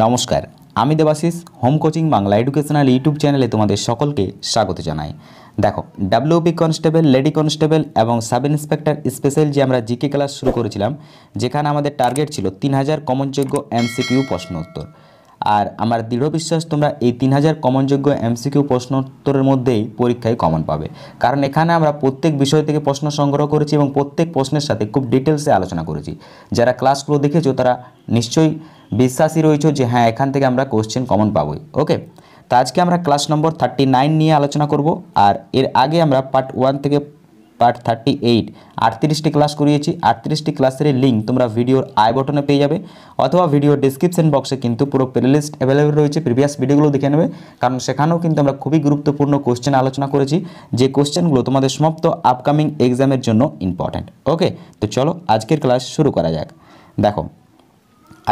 নমস্কার আমি Debashis home coaching Bangla educational YouTube চ্যানেলে তোমাদের সকলকে স্বাগত জানাই দেখো ডাব্লিউপি কনস্টেবল লেডি কনস্টেবল এবং সাব ইন্সপেক্টর স্পেশাল যে আমরা জিকে ক্লাস শুরু করেছিলাম যেখানে আমাদের টার্গেট ছিল তিন হাজার কমনযোগ্য এমসিকিউ প্রশ্ন উত্তর আর আমার দৃঢ় বিশ্বাস তোমরা এই তিন হাজার কমনযোগ্য এমসিকিউ প্রশ্নোত্তরের মধ্যেই পরীক্ষায় কমন পাবে কারণ এখানে আমরা প্রত্যেক বিষয় থেকে প্রশ্ন সংগ্রহ করেছি এবং প্রত্যেক প্রশ্নের সাথে খুব ডিটেলসে আলোচনা করেছি যারা ক্লাসগুলো দেখেছো তারা নিশ্চয়ই বিশ্বাসী রয়েছ যে হ্যাঁ এখান থেকে আমরা কোশ্চেন কমন পাবোই ওকে তা আজকে আমরা ক্লাস নম্বর থার্টি নাইন নিয়ে আলোচনা করব আর এর আগে আমরা পার্ট ওয়ান থেকে পার্ট থার্টি এইট আটত্রিশটি ক্লাস করিয়েছি আটত্রিশটি ক্লাসের লিঙ্ক তোমরা ভিডিওর আই বটনে পেয়ে যাবে অথবা ভিডিও ডিসক্রিপশন বক্সে কিন্তু পুরো প্লেলিস্ট অ্যাভেলেবেল রয়েছে প্রিভিয়াস ভিডিওগুলো দেখে নেবে কারণ সেখানেও কিন্তু আমরা খুবই গুরুত্বপূর্ণ কোশ্চেন আলোচনা করেছি যে কোশ্চেনগুলো তোমাদের সমাপ্ত আপকামিং এক্সামের জন্য ইম্পর্ট্যান্ট ওকে তো চলো আজকের ক্লাস শুরু করা যাক দেখো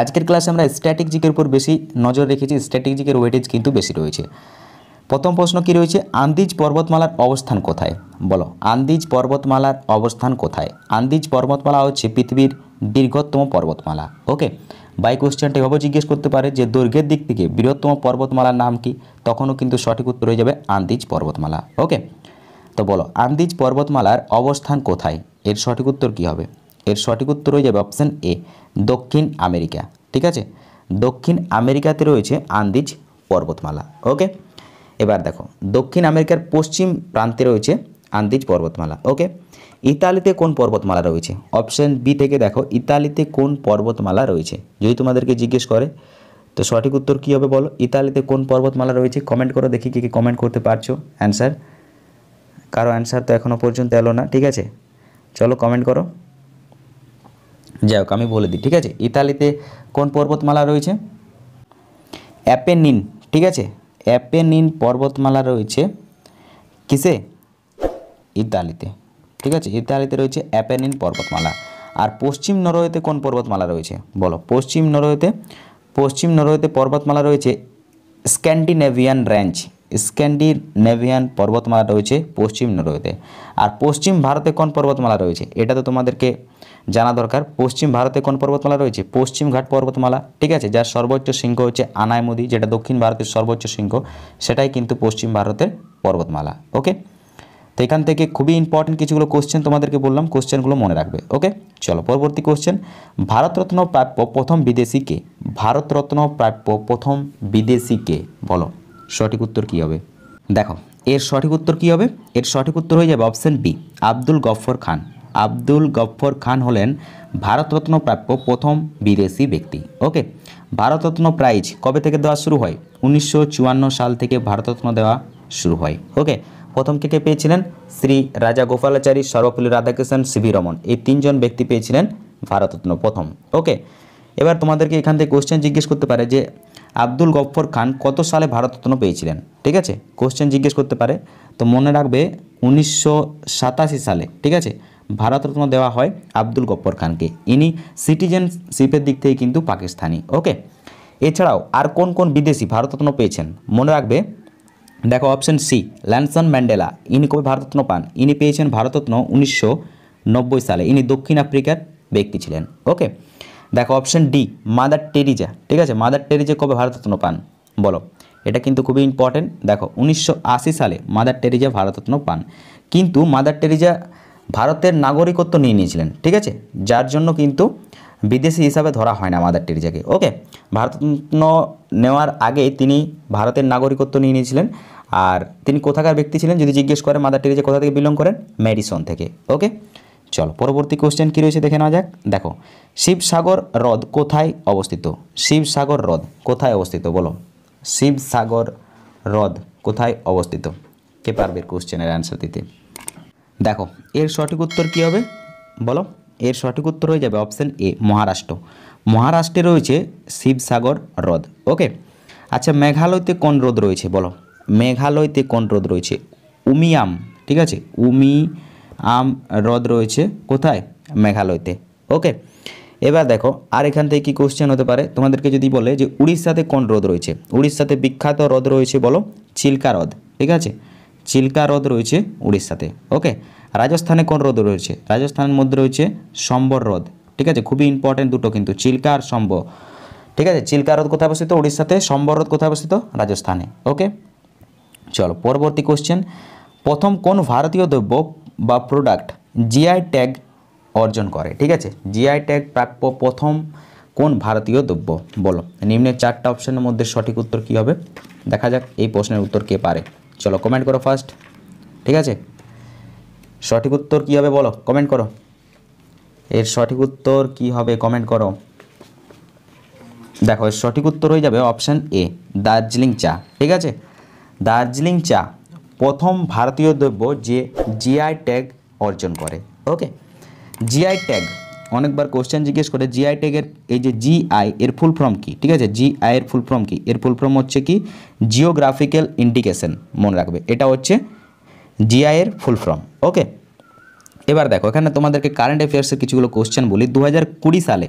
আজকের ক্লাসে আমরা স্ট্র্যাটেজিকের উপর বেশি নজর রেখেছি স্ট্র্যাটেজিকের ওয়েটেজ কিন্তু বেশি রয়েছে প্রথম প্রশ্ন কি রয়েছে আন্দিজ পর্বতমালার অবস্থান কোথায় বলো আন্দিজ পর্বতমালার অবস্থান কোথায় আন্দিজ পর্বতমালা হচ্ছে পৃথিবীর দীর্ঘতম পর্বতমালা ওকে বাই কোশ্চেনটা এভাবে জিজ্ঞেস করতে পারে যে দৈর্ঘ্যের দিক থেকে বৃহত্তম পর্বতমালার নাম কি তখনও কিন্তু সঠিক উত্তর হয়ে যাবে আন্দিজ পর্বতমালা ওকে তো বলো আন্দিজ পর্বতমালার অবস্থান কোথায় এর সঠিক উত্তর কী হবে এর সঠিক উত্তর হয়ে যাবে অপশান এ দক্ষিণ আমেরিকা ঠিক আছে দক্ষিণ আমেরিকাতে রয়েছে আন্দিজ পর্বতমালা ওকে এবার দেখো দক্ষিণ আমেরিকার পশ্চিম প্রান্তে রয়েছে আন্দিজ পর্বতমালা ওকে ইতালিতে কোন পর্বতমালা রয়েছে অপশান বি থেকে দেখো ইতালিতে কোন পর্বতমালা রয়েছে যদি তোমাদেরকে জিজ্ঞেস করে তো সঠিক উত্তর কী হবে বলো ইতালিতে কোন পর্বতমালা রয়েছে কমেন্ট করো দেখি কী কী কমেন্ট করতে পারছো অ্যান্সার কারো অ্যান্সার তো এখনও পর্যন্ত এলো না ঠিক আছে চলো কমেন্ট করো যাই হোক আমি বলে দিই ঠিক আছে ইতালিতে কোন পর্বতমালা রয়েছে অ্যাপেনিন ঠিক আছে অ্যাপেনিন পর্বতমালা রয়েছে কিসে ইতালিতে ঠিক আছে ইতালিতে রয়েছে অ্যাপেনিন পর্বতমালা আর পশ্চিম নরওয়েতে কোন পর্বতমালা রয়েছে বলো পশ্চিম নরওয়েতে পশ্চিম নরওয়েতে পর্বতমালা রয়েছে স্ক্যান্ডিনেভিয়ান রেঞ্জ স্ক্যান্ডিনেভিয়ান পর্বতমালা রয়েছে পশ্চিম নরওয়েতে আর পশ্চিম ভারতে কোন পর্বতমালা রয়েছে এটা তো তোমাদেরকে জানা দরকার পশ্চিম ভারতে কোন পর্বতমালা রয়েছে পশ্চিম ঘাট পর্বতমালা ঠিক আছে যার সর্বোচ্চ শৃঙ্গ হচ্ছে আনায়মুদি যেটা দক্ষিণ ভারতের সর্বোচ্চ শৃঙ্গ সেটাই কিন্তু পশ্চিম ভারতের পর্বতমালা ওকে তো এখান থেকে খুবই ইম্পর্টেন্ট কিছুগুলো কোশ্চেন তোমাদেরকে বললাম কোশ্চেনগুলো মনে রাখবে ওকে চলো পরবর্তী কোশ্চেন ভারতরত্ন প্রাপ্য প্রথম বিদেশিকে ভারতরত্ন প্রাপ্য প্রথম বিদেশিকে বলো সঠিক উত্তর কী হবে দেখো এর সঠিক উত্তর কী হবে এর সঠিক উত্তর হয়ে যাবে অপশান বি আব্দুল গফর খান আব্দুল গফর খান হলেন ভারতরত্ন প্রাপ্য প্রথম বিদেশি ব্যক্তি ওকে ভারতরত্ন প্রাইজ কবে থেকে দেওয়া শুরু হয় উনিশশো সাল থেকে ভারতরত্ন দেওয়া শুরু হয় ওকে প্রথম কে পেয়েছিলেন শ্রী রাজা গোপালাচারী সর্বপল্লী রাধাকৃষ্ণ সিভি রমন এই তিনজন ব্যক্তি পেয়েছিলেন ভারতরত্ন প্রথম ওকে এবার তোমাদেরকে এখান থেকে কোশ্চেন জিজ্ঞেস করতে পারে যে আব্দুল গফ্ফর খান কত সালে ভারতরত্ন পেয়েছিলেন ঠিক আছে কোশ্চেন জিজ্ঞেস করতে পারে তো মনে রাখবে উনিশশো সালে ঠিক আছে ভারতরত্ন দেওয়া হয় আব্দুল গফর খানকে ইনি সিটিজেনশিপের দিক থেকে কিন্তু পাকিস্তানি ওকে এছাড়াও আর কোন কোন বিদেশি ভারতরত্ন পেয়েছেন মনে রাখবে দেখো অপশন সি ল্যানসন ম্যান্ডেলা ইনি কবে ভারতরত্ন পান ইনি পেয়েছেন ভারতরত্ন উনিশশো সালে ইনি দক্ষিণ আফ্রিকার ব্যক্তি ছিলেন ওকে দেখো অপশন ডি মাদার টেরিজা ঠিক আছে মাদার টেরিজা কবে ভারতরত্ন পান বলো এটা কিন্তু খুবই ইম্পর্টেন্ট দেখো উনিশশো সালে মাদার টেরিজা ভারতরত্ন পান কিন্তু মাদার টেরিজা ভারতের নাগরিকত্ব নিয়ে নিয়েছিলেন ঠিক আছে যার জন্য কিন্তু বিদেশি হিসাবে ধরা হয় না মাদার টেরিজাকে ওকে ভারতরত্ন নেওয়ার আগে তিনি ভারতের নাগরিকত্ব নিয়ে নিয়েছিলেন আর তিনি কোথাকার ব্যক্তি ছিলেন যদি জিজ্ঞেস করে মাদার টেরিজা কোথা থেকে বিলং করেন ম্যারিসন থেকে ওকে চলো পরবর্তী কোশ্চেন কী রয়েছে দেখে নেওয়া যাক দেখো শিবসাগর হ্রদ কোথায় অবস্থিত শিবসাগর হ্রদ কোথায় অবস্থিত বলো শিবসাগর হ্রদ কোথায় অবস্থিত কে পারবে কোশ্চেনের অ্যান্সার দিতে দেখো এর সঠিক উত্তর কী হবে বলো এর সঠিক উত্তর হয়ে যাবে অপশান এ মহারাষ্ট্র মহারাষ্ট্রে রয়েছে শিবসাগর হ্রদ ওকে আচ্ছা মেঘালয়তে কোন হ্রদ রয়েছে বলো মেঘালয়তে কোন হ্রদ রয়েছে উমিয়াম ঠিক আছে উমি আম হ্রদ রয়েছে কোথায় মেঘালয়তে ওকে এবার দেখো আর এখান থেকে কী কোশ্চেন হতে পারে তোমাদেরকে যদি বলে যে উড়িষ্যাতে কোন হ্রদ রয়েছে উড়িষ্যাতে বিখ্যাত হ্রদ রয়েছে বলো চিল্কা হ্রদ ঠিক আছে চিল্কা হ্রদ রয়েছে উড়িষ্যাতে ওকে রাজস্থানে কোন হ্রদ রয়েছে রাজস্থানের মধ্যে রয়েছে সম্বর হ্রদ ঠিক আছে খুবই ইম্পর্টেন্ট দুটো কিন্তু চিল্কা আর সম্ব ঠিক আছে চিল্কা হ্রদ কোথায় অবস্থিত উড়িষ্যাতে সম্বর হ্রদ কোথায় অবস্থিত রাজস্থানে ওকে চলো পরবর্তী কোশ্চেন প্রথম কোন ভারতীয় দ্রব্য বা প্রোডাক্ট জিআই ট্যাগ অর্জন করে ঠিক আছে জিআই ট্যাগ প্রাপ্য প্রথম কোন ভারতীয় দ্রব্য বলো নিম্নের চারটা অপশনের মধ্যে সঠিক উত্তর কি হবে দেখা যাক এই প্রশ্নের উত্তর কে পারে চলো কমেন্ট করো ফার্স্ট ঠিক আছে সঠিক উত্তর কি হবে বলো কমেন্ট করো এর সঠিক উত্তর কি হবে কমেন্ট করো দেখো এর সঠিক উত্তর হয়ে যাবে অপশান এ দার্জিলিং চা ঠিক আছে দার্জিলিং চা প্রথম ভারতীয় দ্রব্য যে জিআই ট্যাগ অর্জন করে ওকে জিআই ট্যাগ অনেকবার কোশ্চেন জিজ্ঞেস করে জিআই ট্যাগের এই যে জিআই এর ফুল ফর্ম কী ঠিক আছে জিআই এর ফুল ফর্ম কী এর ফুল ফর্ম হচ্ছে কি জিওগ্রাফিক্যাল ইন্ডিকেশন মনে রাখবে এটা হচ্ছে জিআই এর ফুল ফর্ম ওকে এবার দেখো এখানে তোমাদেরকে কারেন্ট অ্যাফেয়ার্সের কিছুগুলো কোশ্চেন বলি দু হাজার সালে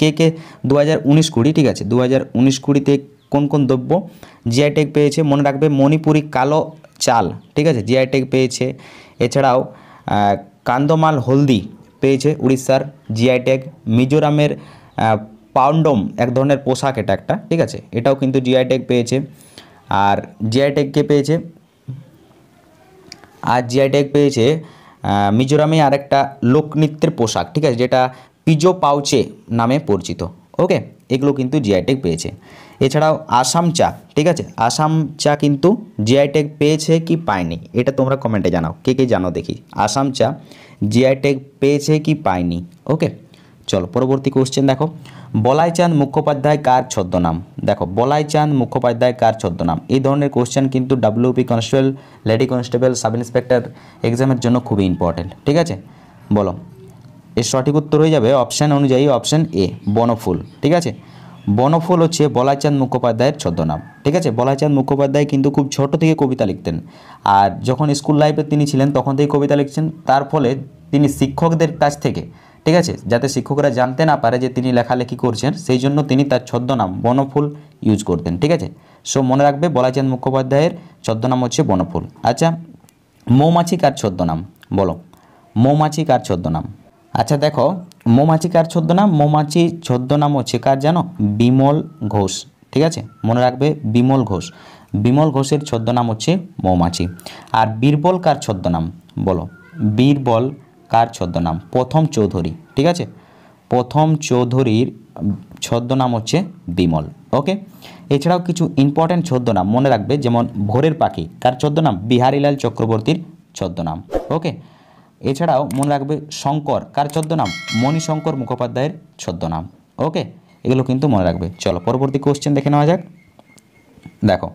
কে কে দু হাজার উনিশ কুড়ি ঠিক আছে দু হাজার উনিশ কুড়িতে কোন কোন দ্রব্য জিআই ট্যাগ পেয়েছে মনে রাখবে মণিপুরি কালো চাল ঠিক আছে জিআই টেক পেয়েছে এছাড়াও কান্দমাল হলদি পেয়েছে উড়িষ্যার জিআই টেক মিজোরামের পাউন্ডম এক ধরনের পোশাক এটা একটা ঠিক আছে এটাও কিন্তু জিআই টেক পেয়েছে আর জিআই টেককে পেয়েছে আর জিআই টেক পেয়েছে মিজোরামে আরেকটা লোকনৃত্যের পোশাক ঠিক আছে যেটা পিজো পাউচে নামে পরিচিত ওকে এগুলো কিন্তু জিআই টেক পেয়েছে এছাড়াও আসাম চা ঠিক আছে আসাম চা কিন্তু জিআই টেক পেয়েছে কি পায়নি এটা তোমরা কমেন্টে জানাও কে কে জানো দেখি আসাম চা জিআই টেক পেয়েছে কি পায়নি ওকে চলো পরবর্তী কোশ্চেন দেখো বলাইচাঁদ মুখোপাধ্যায় কার ছদ্মনাম দেখো বলাইচাঁদ মুখোপাধ্যায় কার ছদ্মনাম এই ধরনের কোশ্চেন কিন্তু WP constable lady constable sub inspector এক্সামের জন্য খুবই ইম্পর্টেন্ট ঠিক আছে বলো এর সঠিক উত্তর হয়ে যাবে অপশান অনুযায়ী অপশান এ বনফুল ঠিক আছে বনফল হচ্ছে বলাইচাঁদ মুখোপাধ্যায়ের ছদ্মনাম ঠিক আছে বলাইচাঁদ মুখোপাধ্যায় কিন্তু খুব ছোট থেকে কবিতা লিখতেন আর যখন স্কুল লাইফে তিনি ছিলেন তখন থেকে কবিতা লিখছেন তার ফলে তিনি শিক্ষকদের কাছ থেকে ঠিক আছে যাতে শিক্ষকরা জানতে না পারে যে তিনি লেখালেখি করছেন সেই জন্য তিনি তার ছদ্মনাম বনফুল ইউজ করতেন ঠিক আছে সো মনে রাখবে বলাইচাঁদ মুখোপাধ্যায়ের ছদ্মনাম হচ্ছে বনফুল আচ্ছা মৌমাছি কার ছদ্মনাম বলো মৌমাছি কার ছদ্মনাম আচ্ছা দেখো মৌমাছি কার ছদ্মনাম মৌমাছি ছদ্মনাম হচ্ছে কার জানো বিমল ঘোষ ঠিক আছে মনে রাখবে বিমল ঘোষ বিমল ঘোষের ছদ্মনাম হচ্ছে মৌমাছি আর বীরবল কার ছদ্মনাম বলো বীরবল কার ছদ্মনাম প্রথম চৌধুরী ঠিক আছে প্রথম চৌধুরীর ছদ্মনাম হচ্ছে বিমল ওকে এছাড়াও কিছু ইম্পর্ট্যান্ট ছদ্মনাম মনে রাখবে যেমন ভোরের পাখি কার ছদ্মনাম বিহারীলাল চক্রবর্তীর ছদ্মনাম ওকে এছাড়াও মনে রাখবে শঙ্কর কার ছদ্মনাম মণিশঙ্কর মুখোপাধ্যায়ের ছদ্মনাম ওকে এগুলো কিন্তু মনে রাখবে চলো পরবর্তী কোশ্চেন দেখে নেওয়া যাক দেখো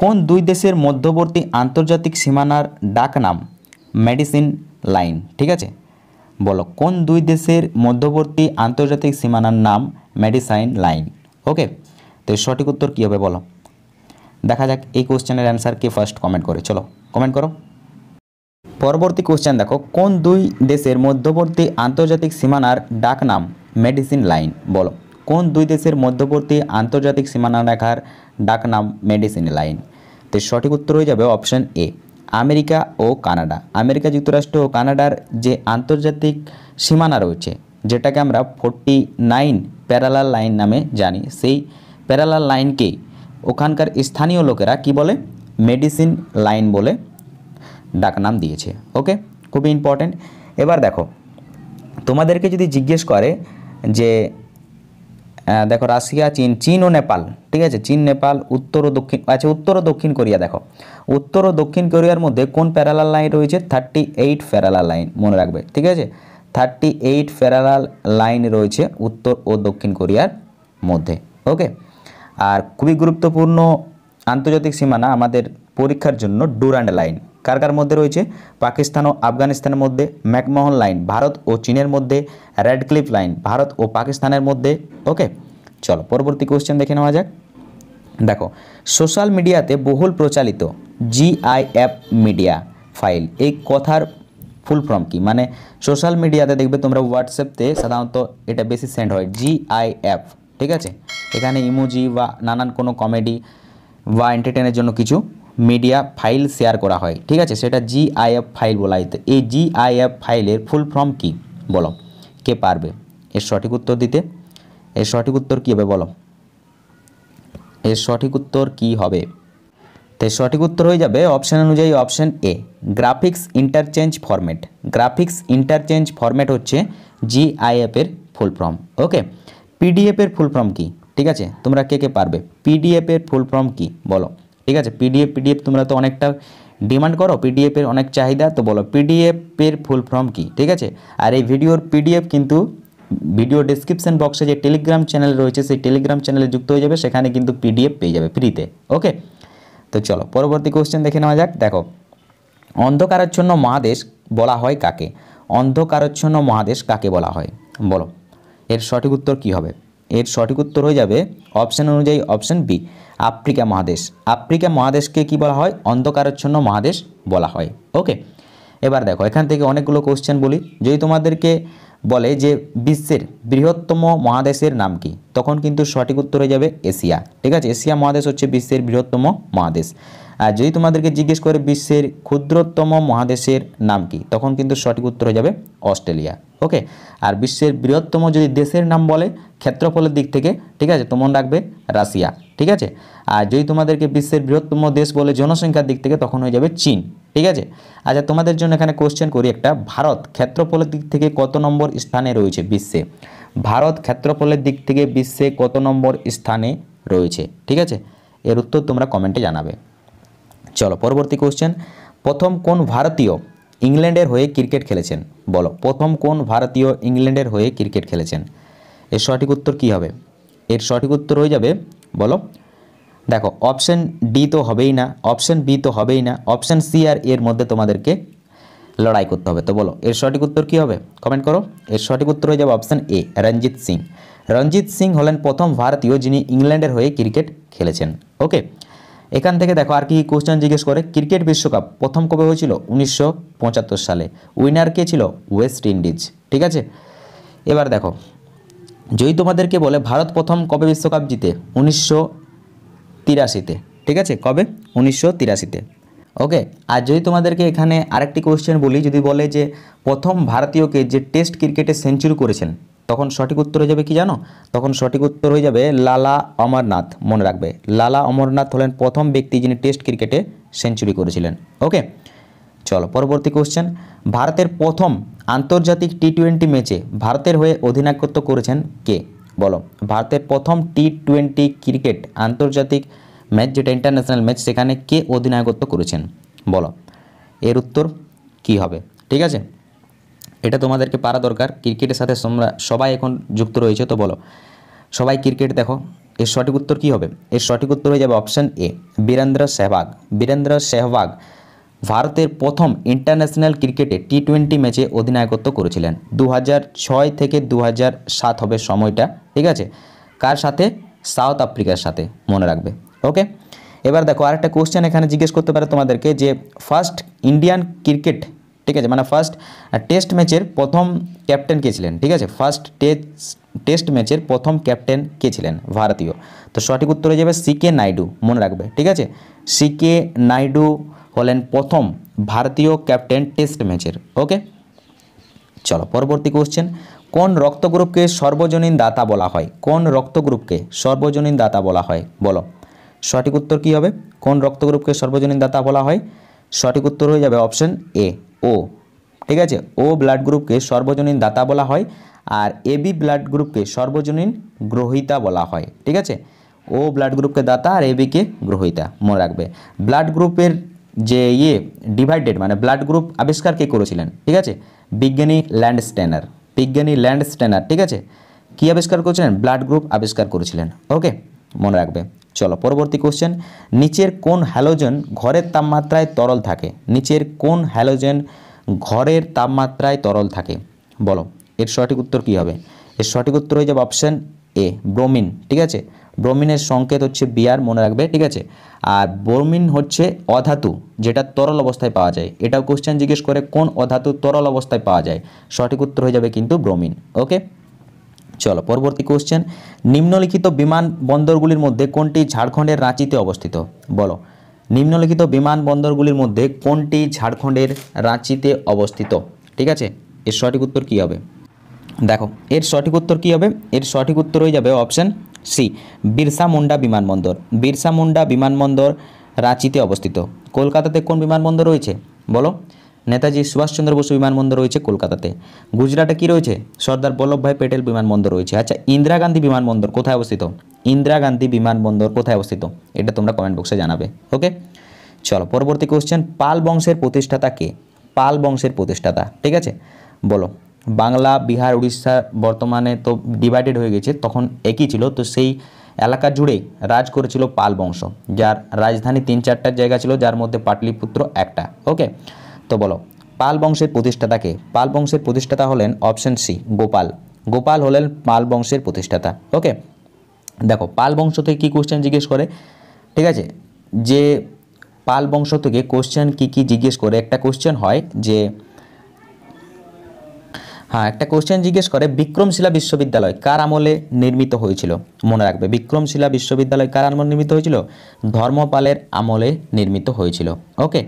কোন দুই দেশের মধ্যবর্তী আন্তর্জাতিক সীমানার ডাক নাম মেডিসিন লাইন ঠিক আছে বলো কোন দুই দেশের মধ্যবর্তী আন্তর্জাতিক সীমানার নাম মেডিসাইন লাইন ওকে তো সঠিক উত্তর কী হবে বলো দেখা যাক এই কোশ্চেনের অ্যান্সার কে ফার্স্ট কমেন্ট করে চলো কমেন্ট করো পরবর্তী কোশ্চেন দেখো কোন দুই দেশের মধ্যবর্তী আন্তর্জাতিক সীমানার ডাক নাম মেডিসিন লাইন বলো কোন দুই দেশের মধ্যবর্তী আন্তর্জাতিক সীমানা রেখার ডাক নাম মেডিসিন লাইন তো সঠিক উত্তর হয়ে যাবে অপশন এ আমেরিকা ও কানাডা আমেরিকা যুক্তরাষ্ট্র ও কানাডার যে আন্তর্জাতিক সীমানা রয়েছে যেটাকে আমরা ফোরটি নাইন প্যারালাল লাইন নামে জানি সেই প্যারালাল লাইনকে ওখানকার স্থানীয় লোকেরা কি বলে মেডিসিন লাইন বলে ডাকনাম দিয়েছে ওকে খুবই ইম্পর্ট্যান্ট এবার দেখো তোমাদেরকে যদি জিজ্ঞেস করে যে দেখো রাশিয়া চীন চীন ও নেপাল ঠিক আছে চীন নেপাল উত্তর ও দক্ষিণ আচ্ছা উত্তর ও দক্ষিণ কোরিয়া দেখো উত্তর ও দক্ষিণ কোরিয়ার মধ্যে কোন প্যারালাল লাইন রয়েছে থার্টি এইট প্যারালাল লাইন মনে রাখবে ঠিক আছে থার্টি এইট প্যারালাল লাইন রয়েছে উত্তর ও দক্ষিণ কোরিয়ার মধ্যে ওকে আর খুবই গুরুত্বপূর্ণ আন্তর্জাতিক সীমানা আমাদের পরীক্ষার জন্য ডুরান্ড লাইন কার কার মধ্যে রয়েছে পাকিস্তান ও আফগানিস্তানের মধ্যে ম্যাকমোহন লাইন ভারত ও চীনের মধ্যে রেড ক্লিফ লাইন ভারত ও পাকিস্তানের মধ্যে ওকে চলো পরবর্তী কোশ্চেন দেখে নেওয়া যাক দেখো সোশ্যাল মিডিয়াতে বহুল প্রচালিত জিআইএফ মিডিয়া ফাইল এই কথার ফুল ফর্ম কি মানে সোশ্যাল মিডিয়াতে দেখবে তোমরা হোয়াটসঅ্যাপতে সাধারণত এটা বেশি সেন্ড হয় জিআইএফ ঠিক আছে এখানে ইমোজি বা নানান কোনো কমেডি বা এন্টারটেনের জন্য কিছু মিডিয়া ফাইল শেয়ার করা হয় ঠিক আছে সেটা জিআইএফ ফাইল বলা যেত এই জিআইএফ ফাইলের ফুল ফর্ম কি বলো কে পারবে এর সঠিক উত্তর দিতে এর সঠিক উত্তর কী হবে বলো এর সঠিক উত্তর কি হবে তো সঠিক উত্তর হয়ে যাবে অপশান অনুযায়ী option A graphics interchange format graphics interchange format হচ্ছে জিআইএফের full form okay পিডিএফের full form কি ঠিক আছে তোমরা কে কে পারবে পিডিএফের ফুল ফর্ম কি বলো ঠিক আছে পিডিএফ পিডিএফ তোমরা তো অনেকটা ডিমান্ড করো পিডিএফের অনেক চাহিদা তো বলো পিডিএফের ফুল ফর্ম কি ঠিক আছে আর এই ভিডিওর পিডিএফ কিন্তু ভিডিও ডিসক্রিপশন বক্সে যে টেলিগ্রাম চ্যানেল রয়েছে সেই টেলিগ্রাম চ্যানেলে যুক্ত হয়ে যাবে সেখানে কিন্তু পিডিএফ পেয়ে যাবে ফ্রিতে ওকে তো চলো পরবর্তী কোশ্চেন দেখে নেওয়া যাক দেখো অন্ধকারাচ্ছন্ন মহাদেশ বলা হয় কাকে অন্ধকারাচ্ছন্ন মহাদেশ কাকে বলা হয় বলো এর সঠিক উত্তর কী হবে এর সঠিক উত্তর হয়ে যাবে অপশান অনুযায়ী অপশান বি আফ্রিকা মহাদেশ আফ্রিকা মহাদেশকে কি বলা হয় অন্ধকারাচ্ছন্ন মহাদেশ বলা হয় ওকে এবার দেখো এখান থেকে অনেকগুলো কোশ্চেন বলি যদি তোমাদেরকে বলে যে বিশ্বের বৃহত্তম মহাদেশের নাম কি তখন কিন্তু সঠিক উত্তর হয়ে যাবে এশিয়া ঠিক আছে এশিয়া মহাদেশ হচ্ছে বিশ্বের বৃহত্তম মহাদেশ আর যদি তোমাদেরকে জিজ্ঞেস করে বিশ্বের ক্ষুদ্রতম মহাদেশের নাম কি তখন কিন্তু সঠিক উত্তর হয়ে যাবে অস্ট্রেলিয়া ওকে আর বিশ্বের বৃহত্তম যদি দেশের নাম বলে ক্ষেত্রফলের দিক থেকে ঠিক আছে তো মনে রাখবে রাশিয়া ঠিক আছে আর যদি তোমাদেরকে বিশ্বের বৃহত্তম দেশ বলে জনসংখ্যার দিক থেকে তখন হয়ে যাবে চীন ঠিক আছে আচ্ছা তোমাদের জন্য এখানে কোশ্চেন করি একটা ভারত ক্ষেত্রফলের দিক থেকে কত নম্বর স্থানে রয়েছে বিশ্বে ভারত ক্ষেত্রফলের দিক থেকে বিশ্বে কত নম্বর স্থানে রয়েছে ঠিক আছে এর উত্তর তোমরা কমেন্টে জানাবে চলো পরবর্তী কোশ্চেন প্রথম কোন ভারতীয় ইংল্যান্ডের হয়ে ক্রিকেট খেলেছেন বলো প্রথম কোন ভারতীয় ইংল্যান্ডের হয়ে ক্রিকেট খেলেছেন এর সঠিক উত্তর কি হবে এর সঠিক উত্তর হয়ে যাবে বলো দেখো অপশান ডি তো হবেই না অপশান বি তো হবেই না অপশান সি আর এর মধ্যে তোমাদেরকে লড়াই করতে হবে তো বলো এর সঠিক উত্তর কী হবে কমেন্ট করো এর সঠিক উত্তর হয়ে যাবে অপশান এ রঞ্জিত সিং রঞ্জিত সিং হলেন প্রথম ভারতীয় যিনি ইংল্যান্ডের হয়ে ক্রিকেট খেলেছেন ওকে এখান থেকে দেখো আর কি কোশ্চেন জিজ্ঞেস করে ক্রিকেট বিশ্বকাপ প্রথম কবে হয়েছিল উনিশশো সালে উইনার কে ছিল ওয়েস্ট ইন্ডিজ ঠিক আছে এবার দেখো যদি তোমাদেরকে বলে ভারত প্রথম কবে বিশ্বকাপ জিতে উনিশশো তিরাশিতে ঠিক আছে কবে উনিশশো তিরাশিতে ওকে আর যদি তোমাদেরকে এখানে আরেকটি কোয়েশ্চেন বলি যদি বলে যে প্রথম ভারতীয়কে যে টেস্ট ক্রিকেটে সেঞ্চুরি করেছেন তখন সঠিক উত্তর হয়ে যাবে কি জানো তখন সঠিক উত্তর হয়ে যাবে লালা অমরনাথ মনে রাখবে লালা অমরনাথ হলেন প্রথম ব্যক্তি যিনি টেস্ট ক্রিকেটে সেঞ্চুরি করেছিলেন ওকে চলো পরবর্তী কোশ্চেন ভারতের প্রথম আন্তর্জাতিক টি টোয়েন্টি ম্যাচে ভারতের হয়ে অধিনায়কত্ব করেছেন কে বলো ভারতের প্রথম টি টোয়েন্টি ক্রিকেট আন্তর্জাতিক ম্যাচ যেটা ইন্টারন্যাশনাল ম্যাচ সেখানে কে অধিনায়কত্ব করেছেন বলো এর উত্তর কি হবে ঠিক আছে এটা তোমাদেরকে পারা দরকার ক্রিকেটের সাথে তোমরা সবাই এখন যুক্ত রয়েছে তো বলো সবাই ক্রিকেট দেখো এর সঠিক উত্তর কী হবে এর সঠিক উত্তর হয়ে যাবে অপশান এ বীরেন্দ্র সেহবাগ বীরেন্দ্র সেহবাগ ভারতের প্রথম ইন্টারন্যাশনাল ক্রিকেটে টি টোয়েন্টি ম্যাচে অধিনায়কত্ব করেছিলেন দু ছয় থেকে দু সাত হবে সময়টা ঠিক আছে কার সাথে সাউথ আফ্রিকার সাথে মনে রাখবে ওকে এবার দেখো আরেকটা কোশ্চেন এখানে জিজ্ঞেস করতে পারে তোমাদেরকে যে ফার্স্ট ইন্ডিয়ান ক্রিকেট ঠিক আছে মানে ফার্স্ট টেস্ট ম্যাচের প্রথম ক্যাপ্টেন কে ছিলেন ঠিক আছে ফার্স্ট টেস্ট টেস্ট ম্যাচের প্রথম ক্যাপ্টেন কে ছিলেন ভারতীয় তো সঠিক উত্তর হয়ে যাবে সি কে নাইডু মনে রাখবে ঠিক আছে সি কে নাইডু হলেন প্রথম ভারতীয় ক্যাপ্টেন টেস্ট ম্যাচের ওকে চলো পরবর্তী কোশ্চেন কোন রক্ত গ্রুপকে সর্বজনীন দাতা বলা হয় কোন রক্ত গ্রুপকে সর্বজনীন দাতা বলা হয় বলো সঠিক উত্তর কি হবে কোন রক্ত গ্রুপকে সর্বজনীন দাতা বলা হয় সঠিক উত্তর হয়ে যাবে অপশন এ ও ঠিক আছে ও ব্লাড গ্রুপকে সর্বজনীন দাতা বলা হয় আর এবি ব্লাড গ্রুপকে সর্বজনীন গ্রহিতা বলা হয় ঠিক আছে ও ব্লাড গ্রুপকে দাতা আর এবিকে গ্রহিতা মনে রাখবে ব্লাড গ্রুপের যে ইয়ে ডিভাইডেড মানে ব্লাড গ্রুপ আবিষ্কার কে করেছিলেন ঠিক আছে বিজ্ঞানী ল্যান্ড স্ট্যানার বিজ্ঞানী ল্যান্ড স্ট্যানার ঠিক আছে কি আবিষ্কার করেছিলেন ব্লাড গ্রুপ আবিষ্কার করেছিলেন ওকে মনে রাখবে চলো পরবর্তী কোশ্চেন নিচের কোন হ্যালোজেন ঘরের তাপমাত্রায় তরল থাকে নিচের কোন হ্যালোজেন ঘরের তাপমাত্রায় তরল থাকে বলো এর সঠিক উত্তর কি হবে এর সঠিক উত্তর হয়ে যাবে অপশান এ ব্রোমিন ঠিক আছে ব্রোমিনের সংকেত হচ্ছে বিয়ার মনে রাখবে ঠিক আছে আর ব্রোমিন হচ্ছে অধাতু যেটা তরল অবস্থায় পাওয়া যায় এটাও কোশ্চেন জিজ্ঞেস করে কোন অধাতু তরল অবস্থায় পাওয়া যায় সঠিক উত্তর হয়ে যাবে কিন্তু ব্রোমিন ওকে চলো পরবর্তী কোশ্চেন নিম্নলিখিত বিমানবন্দরগুলির মধ্যে কোনটি ঝাড়খণ্ডের রাঁচিতে অবস্থিত বলো নিম্নলিখিত বিমানবন্দরগুলির মধ্যে কোনটি ঝাড়খণ্ডের রাঁচিতে অবস্থিত ঠিক আছে এর সঠিক উত্তর কী হবে দেখো এর সঠিক উত্তর কী হবে এর সঠিক উত্তর হয়ে যাবে অপশন সি বিরসা মুন্ডা বিমানবন্দর বিরসা মুন্ডা বিমানবন্দর রাঁচিতে অবস্থিত কলকাতাতে কোন বিমানবন্দর রয়েছে বলো নেতাজি সুভাষচন্দ্র বসু বিমানবন্দর রয়েছে কলকাতাতে গুজরাটে কি রয়েছে সর্দার বল্লভভাই পেটেল বিমানবন্দর রয়েছে আচ্ছা ইন্দিরা গান্ধী বিমানবন্দর কোথায় অবস্থিত ইন্দিরা গান্ধী বিমানবন্দর কোথায় অবস্থিত এটা তোমরা কমেন্ট বক্সে জানাবে ওকে চলো পরবর্তী কোশ্চেন পাল বংশের প্রতিষ্ঠাতা কে পাল বংশের প্রতিষ্ঠাতা ঠিক আছে বলো বাংলা বিহার উড়িষ্যা বর্তমানে তো ডিভাইডেড হয়ে গেছে তখন একই ছিল তো সেই এলাকা জুড়ে রাজ করেছিল পাল বংশ যার রাজধানী তিন চারটার জায়গা ছিল যার মধ্যে পাটলিপুত্র একটা ওকে তো বলো পাল বংশের প্রতিষ্ঠাতাকে পাল বংশের প্রতিষ্ঠাতা হলেন অপশন সি গোপাল গোপাল হলেন পাল বংশের প্রতিষ্ঠাতা ওকে দেখো পাল বংশ থেকে কী কোশ্চেন জিজ্ঞেস করে ঠিক আছে যে পাল বংশ থেকে কোশ্চেন কি কি জিজ্ঞেস করে একটা কোশ্চেন হয় যে হ্যাঁ একটা কোশ্চেন জিজ্ঞেস করে বিক্রমশিলা বিশ্ববিদ্যালয় কার আমলে নির্মিত হয়েছিল মনে রাখবে বিক্রমশিলা বিশ্ববিদ্যালয় কার আমলে নির্মিত হয়েছিল ধর্মপালের আমলে নির্মিত হয়েছিল ওকে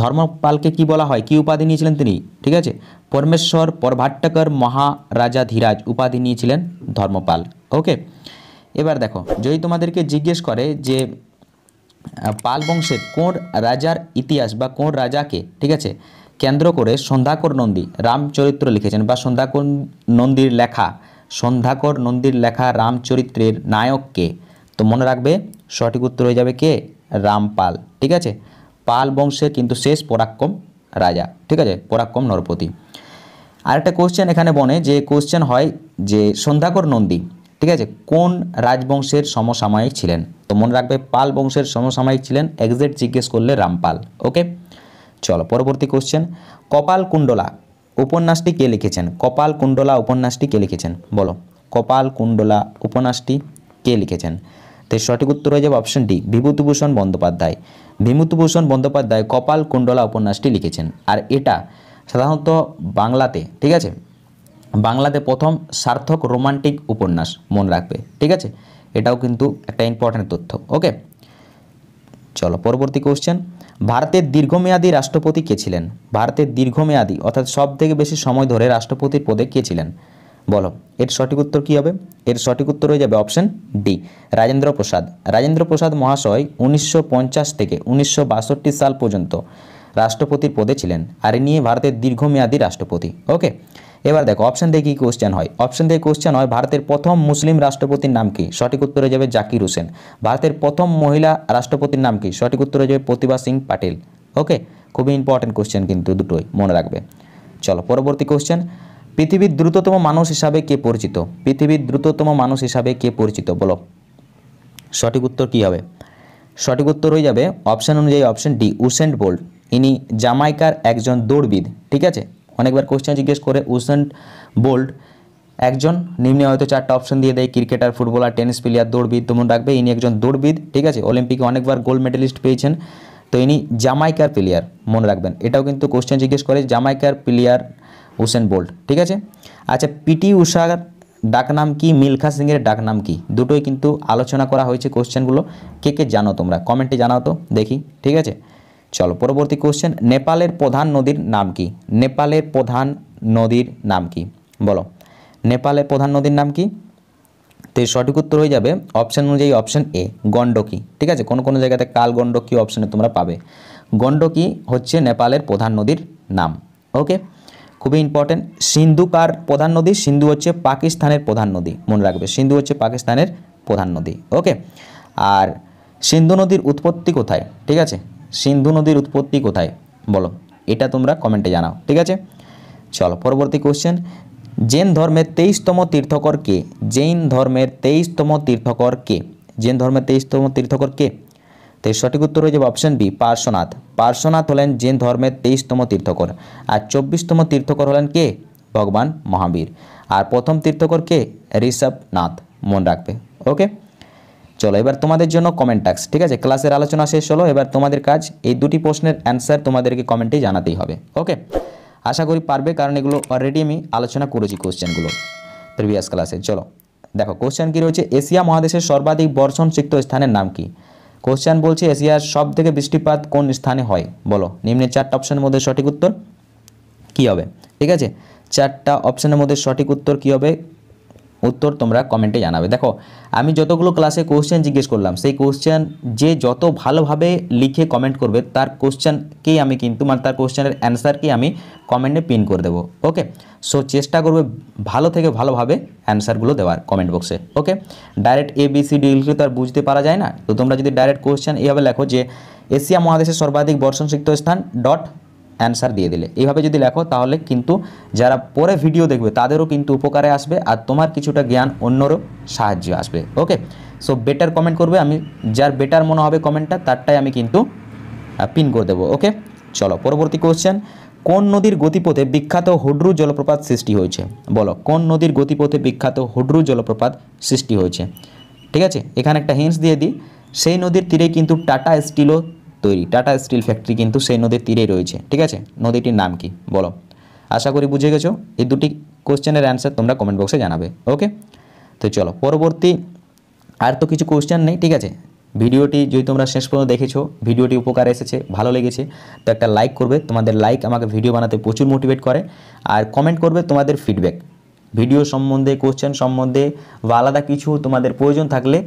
ধর্মপালকে কি বলা হয় কি উপাধি নিয়েছিলেন তিনি ঠিক আছে পরমেশ্বর পরভাট্টকর মহারাজা ধীরাজ উপাধি নিয়েছিলেন ধর্মপাল ওকে এবার দেখো যদি তোমাদেরকে জিজ্ঞেস করে যে পাল বংশের কোন রাজার ইতিহাস বা কোন রাজাকে ঠিক আছে কেন্দ্র করে সন্ধ্যাকর নন্দী রামচরিত্র লিখেছেন বা সন্ধ্যাকর নন্দীর লেখা সন্ধ্যাকর নন্দীর লেখা রামচরিত্রের নায়ককে তো মনে রাখবে সঠিক উত্তর হয়ে যাবে কে রামপাল ঠিক আছে পাল বংশে কিন্তু শেষ পরাক্রম রাজা ঠিক আছে পরাক্রম নরপতি আরেকটা কোশ্চেন এখানে বনে যে কোশ্চেন হয় যে সন্ধ্যাকর নন্দী ঠিক আছে কোন রাজবংশের সমসাময়িক ছিলেন তো মনে রাখবে পাল বংশের সমসাময়িক ছিলেন এক্সাক্ট জিজ্ঞেস করলে রামপাল ওকে চলো পরবর্তী কোশ্চেন কপাল কুণ্ডলা উপন্যাসটি কে লিখেছেন কপাল কুণ্ডলা উপন্যাসটি কে লিখেছেন বলো কপাল কুণ্ডলা উপন্যাসটি কে লিখেছেন তাই সঠিক উত্তর হয়ে যাবে option D Bibhutibhushan Bandyopadhyay Bibhutibhushan Bandyopadhyay Kapalkundala উপন্যাসটি লিখেছেন আর এটা সাধারণত বাংলাতে ঠিক আছে বাংলাতে প্রথম সার্থক রোমান্টিক উপন্যাস মনে রাখবে ঠিক আছে এটাও কিন্তু একটা ইম্পর্ট্যান্ট তথ্য ওকে চলো পরবর্তী কোশ্চেন ভারতের দীর্ঘমেয়াদী রাষ্ট্রপতি কে ছিলেন ভারতের দীর্ঘমেয়াদী অর্থাৎ সব থেকে বেশি সময় ধরে রাষ্ট্রপতির পদে কে ছিলেন বলো এর সঠিক উত্তর কী হবে এর সঠিক উত্তর হয়ে যাবে অপশন ডি রাজেন্দ্র প্রসাদ রাজেন্দ্র প্রসাদ মহাশয় উনিশশো থেকে উনিশশো সাল পর্যন্ত রাষ্ট্রপতির পদে ছিলেন আর এ নিয়ে ভারতের দীর্ঘমেয়াদী রাষ্ট্রপতি ওকে এবার দেখো অপশন দিয়ে কি কোশ্চেন হয় অপশন দিয়ে কোশ্চেন হয় ভারতের প্রথম মুসলিম রাষ্ট্রপতির নাম কি সঠিক উত্তরে যাবে জাকির হোসেন ভারতের প্রথম মহিলা রাষ্ট্রপতির নাম কি সঠিক উত্তরে যাবে প্রতিভা সিং পাটিল ওকে খুবই ইম্পর্টেন্ট কোশ্চেন কিন্তু দুটোই মনে রাখবে চলো পরবর্তী কোশ্চেন পৃথিবীর দ্রুততম মানুষ হিসাবে কে পরিচিত পৃথিবীর দ্রুততম মানুষ হিসাবে কে পরিচিত বলো সঠিক উত্তর কী হবে সঠিক উত্তর হয়ে যাবে অপশান অনুযায়ী অপশান ডি উসেন্ট বোল্ট ইনি জামাইকার একজন দৌড়বিদ ঠিক আছে অনেকবার কোশ্চেন জিজ্ঞেস করে উসেন্ট বোল্ট একজন নিম্নে হয়তো চারটা অপশন দিয়ে দেয় ক্রিকেটার ফুটবলার টেনিস প্লেয়ার দৌড়বিদ মনে রাখবে ইনি একজন দৌড়বিদ ঠিক আছে অলিম্পিকে অনেকবার গোল্ড মেডেলিস্ট পেয়েছেন তো ইনি জামাইকার প্লেয়ার মনে রাখবেন এটাও কিন্তু কোশ্চেন জিজ্ঞেস করে জামাইকার প্লেয়ার হুসেন বোল্ট ঠিক আছে আচ্ছা পিটি উষার ডাকনাম কি মিলখা সিংয়ের ডাকনাম কি দুটোই কিন্তু আলোচনা করা হয়েছে কোশ্চেনগুলো কে কে জানো তোমরা কমেন্টে জানাও তো দেখি ঠিক আছে চলো পরবর্তী কোশ্চেন নেপালের প্রধান নদীর নাম কি নেপালের প্রধান নদীর নাম কি বলো নেপালের প্রধান নদীর নাম কি তো সঠিক উত্তর হয়ে যাবে অপশান অনুযায়ী অপশান এ গণ্ডকি ঠিক আছে কোন কোন জায়গাতে কাল গণ্ডকি অপশানে তোমরা পাবে গণ্ডকি হচ্ছে নেপালের প্রধান নদীর নাম ওকে খুবই ইম্পর্টেন্ট সিন্ধু কার প্রধান নদী সিন্ধু হচ্ছে পাকিস্তানের প্রধান নদী মনে রাখবে সিন্ধু হচ্ছে পাকিস্তানের প্রধান নদী ওকে আর সিন্ধু নদীর উৎপত্তি কোথায় ঠিক আছে সিন্ধু নদীর উৎপত্তি কোথায় বলো এটা তোমরা কমেন্টে জানাও ঠিক আছে চলো পরবর্তী কোশ্চেন জৈন ধর্মের তেইশতম তীর্থকর কে জৈন ধর্মের তেইশতম তীর্থকর কে জৈন ধর্মের তেইশতম তীর্থকর কে তাই সঠিক উত্তর হয়ে যাবে অপশান বি পার্শ্বনাথ পার্শ্বনাথ হলেন জেন ধর্মের তেইশতম তীর্থকর আর চব্বিশতম তীর্থকর হলেন কে ভগবান মহাবীর আর প্রথম তীর্থকর কে ঋষভনাথ মনে রাখবে ওকে চলো এবার তোমাদের জন্য কমেন্ট টাক্স ঠিক আছে ক্লাসের আলোচনা শেষ হলো এবার তোমাদের কাজ এই দুটি প্রশ্নের অ্যান্সার তোমাদেরকে কমেন্টে জানাতেই হবে ওকে আশা করি পারবে কারণ এগুলো অলরেডি আমি আলোচনা করেছি কোশ্চেনগুলো প্রিভিয়াস ক্লাসে চলো দেখো কোশ্চেন কী রয়েছে এশিয়া মহাদেশের সর্বাধিক সিক্ত স্থানের নাম কী কোশ্চেন বলছে এশিয়ার সব থেকে বৃষ্টিপাত কোন স্থানে হয় বলো নিম্নের চারটা অপশানের মধ্যে সঠিক উত্তর কি হবে ঠিক আছে চারটা অপশানের মধ্যে সঠিক উত্তর কি হবে উত্তর তোমরা কমেন্টে জানাবে দেখো আমি যতগুলো ক্লাসে কোশ্চেন জিজ্ঞেস করলাম সেই কোশ্চেন যে যত ভালোভাবে লিখে কমেন্ট করবে তার কোশ্চেনকেই আমি কিন্তু মানে তার কোশ্চেনের অ্যান্সারকেই আমি কমেন্টে পিন করে দেবো ওকে সো চেষ্টা করবে ভালো থেকে ভালোভাবে অ্যান্সারগুলো দেওয়ার কমেন্ট বক্সে okay direct A B C D লিখলে আর বুঝতে পারা যায় না তো তোমরা যদি ডাইরেক্ট কোশ্চেন এইভাবে লেখো যে এশিয়া মহাদেশের সর্বাধিক সিক্ত স্থান ডট অ্যান্সার দিয়ে দিলে এইভাবে যদি লেখো তাহলে কিন্তু যারা পরে ভিডিও দেখবে তাদেরও কিন্তু উপকারে আসবে আর তোমার কিছুটা জ্ঞান অন্যরও সাহায্য আসবে ওকে সো বেটার কমেন্ট করবে আমি যার বেটার মনে হবে কমেন্টটা তারটাই আমি কিন্তু পিন করে দেবো ওকে চলো পরবর্তী কোশ্চেন কোন নদীর গতিপথে বিখ্যাত হুড্রু জলপ্রপাত সৃষ্টি হয়েছে বলো কোন নদীর গতিপথে বিখ্যাত হুড্রু জলপ্রপাত সৃষ্টি হয়েছে ঠিক আছে এখানে একটা হিন্স দিয়ে দিই সেই নদীর তীরে কিন্তু টাটা স্টিলও তৈরি টাটা স্টিল ফ্যাক্টরি কিন্তু সেই নদীর তীরেই রয়েছে ঠিক আছে নদীটির নাম কি বলো আশা করি বুঝে গেছো এই দুটি কোশ্চেনের অ্যান্সার তোমরা কমেন্ট বক্সে জানাবে ওকে তো চলো পরবর্তী আর তো কিছু কোশ্চেন নেই ঠিক আছে ভিডিওটি যদি তোমরা শেষ পর্যন্ত দেখেছো ভিডিওটি উপকার এসেছে ভালো লেগেছে তো একটা লাইক করবে তোমাদের লাইক আমাকে ভিডিও বানাতে প্রচুর মোটিভেট করে আর কমেন্ট করবে তোমাদের ফিডব্যাক ভিডিও সম্বন্ধে কোশ্চেন সম্বন্ধে বা আলাদা কিছু তোমাদের প্রয়োজন থাকলে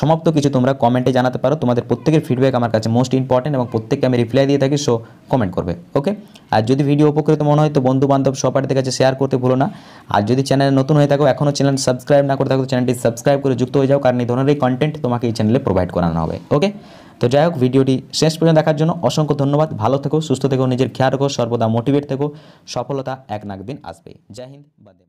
সমাপ্ত কিছু তোমরা কমেন্টে জানাতে পারো তোমাদের প্রত্যেকের ফিডব্যাক আমার কাছে মোস্ট ইম্পর্টেন্ট এবং প্রত্যেককে আমি রিপ্লাই দিয়ে থাকি সো কমেন্ট করবে ওকে আর যদি ভিডিও উপকৃত মনে হয় তো বন্ধু বান্ধব সবারদের কাছে শেয়ার করতে ভুলো না আর যদি চ্যানেল নতুন হয়ে থাকো এখনও চ্যানেল সাবস্ক্রাইব না করে থাকো চ্যানেলটি সাবস্ক্রাইব করে যুক্ত হয়ে যাও কারণ এই ধরনের কন্টেন্ট তোমাকে এই চ্যানেলে প্রোভাইড করানো হবে ওকে তো যাই হোক ভিডিওটি শেষ পর্যন্ত দেখার জন্য অসংখ্য ধন্যবাদ ভালো থেকো সুস্থ থেকো নিজের খেয়াল রাখো সর্বদা মোটিভেট থেকো সফলতা এক না দিন আসবে জয় হিন্দ বাদে